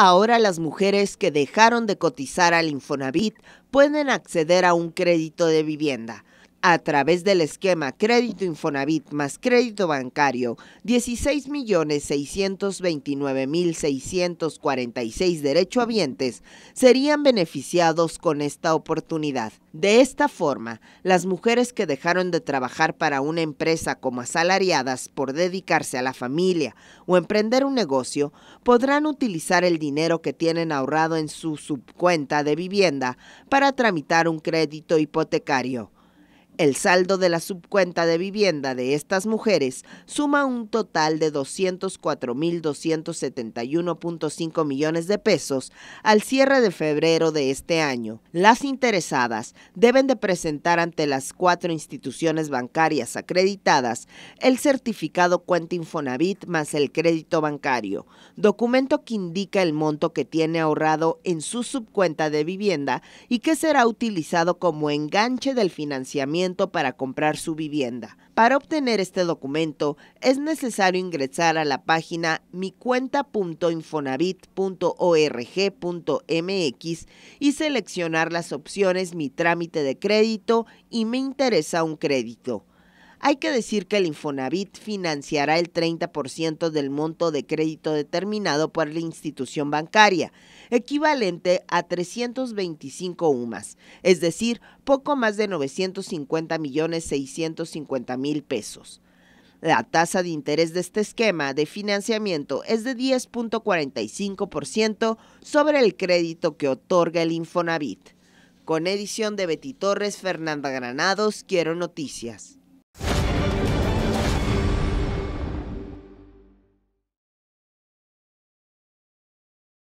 Ahora las mujeres que dejaron de cotizar al Infonavit pueden acceder a un crédito de vivienda a través del esquema Crédito Infonavit más Crédito Bancario, 16.629.646 derechohabientes serían beneficiados con esta oportunidad. De esta forma, las mujeres que dejaron de trabajar para una empresa como asalariadas por dedicarse a la familia o emprender un negocio, podrán utilizar el dinero que tienen ahorrado en su subcuenta de vivienda para tramitar un crédito hipotecario. El saldo de la subcuenta de vivienda de estas mujeres suma un total de 204.271.5 millones de pesos al cierre de febrero de este año. Las interesadas deben de presentar ante las cuatro instituciones bancarias acreditadas el certificado cuenta Infonavit más el crédito bancario, documento que indica el monto que tiene ahorrado en su subcuenta de vivienda y que será utilizado como enganche del financiamiento para comprar su vivienda. Para obtener este documento es necesario ingresar a la página micuenta.infonavit.org.mx y seleccionar las opciones Mi trámite de crédito y Me interesa un crédito. Hay que decir que el Infonavit financiará el 30% del monto de crédito determinado por la institución bancaria, equivalente a 325 UMAS, es decir, poco más de 950 millones pesos. La tasa de interés de este esquema de financiamiento es de 10.45% sobre el crédito que otorga el Infonavit. Con edición de Betty Torres, Fernanda Granados, Quiero Noticias. Bye.